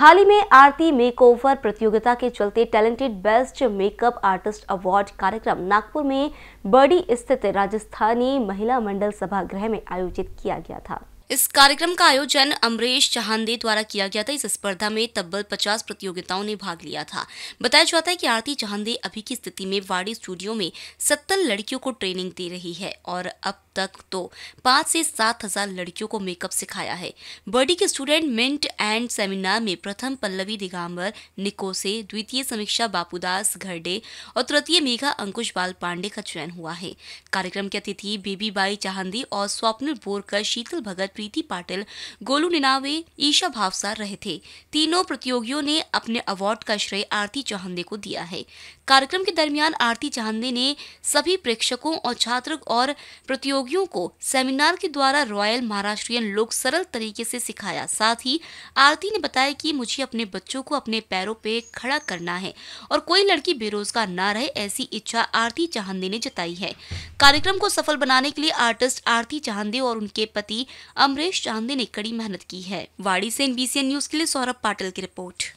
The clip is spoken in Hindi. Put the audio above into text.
हाल ही में आरती मेकओवर प्रतियोगिता के चलते talented best makeup artist award कार्यक्रम नागपुर में बड़ी स्थित राजस्थानी महिला मंडल सभागृह में आयोजित किया गया था इस कार्यक्रम का आयोजन अमरेश चहानदे द्वारा किया गया था इस स्पर्धा में तब्बल 50 प्रतियोगिताओं ने भाग लिया था बताया जाता है कि आरती चहानदे अभी की स्थिति में वाड़ी स्टूडियो में सत्तर लड़कियों को ट्रेनिंग दे रही है और अब तक तो पाँच से सात हजार लड़कियों को मेकअप सिखाया है बर्डी के स्टूडेंट मिंट एंड सेमिनार में प्रथम पल्लवी दिगाम्बर निकोसे द्वितीय समीक्षा बापूदास घरडे और तृतीय मेघा अंकुश बाल पांडे का चयन हुआ है कार्यक्रम के अतिथि बेबी बाई चाहंदी और स्वप्निल बोरकर शीतल भगत प्रीति पाटिल गोलू निनावे ईशा भावसार रहे थे तीनों प्रतियोगियों ने अपने अवार्ड का श्रेय आरती चौहानदे को दिया है कार्यक्रम के दरमियान आरती चाहंदे ने सभी प्रेक्षकों और छात्र और प्रतियोगी प्रतियोगियों को सेमिनार के द्वारा रॉयल महाराष्ट्रियन लोग सरल तरीके से सिखाया साथ ही आरती ने बताया कि मुझे अपने बच्चों को अपने पैरों पे खड़ा करना है और कोई लड़की बेरोजगार ना रहे ऐसी इच्छा आरती चाहंदे ने जताई है कार्यक्रम को सफल बनाने के लिए आर्टिस्ट आरती चाहंदे और उनके पति अमरेश चाहंदे ने कड़ी मेहनत की है वाड़ी से एनबीसी न्यूज के लिए सौरभ पाटिल की रिपोर्ट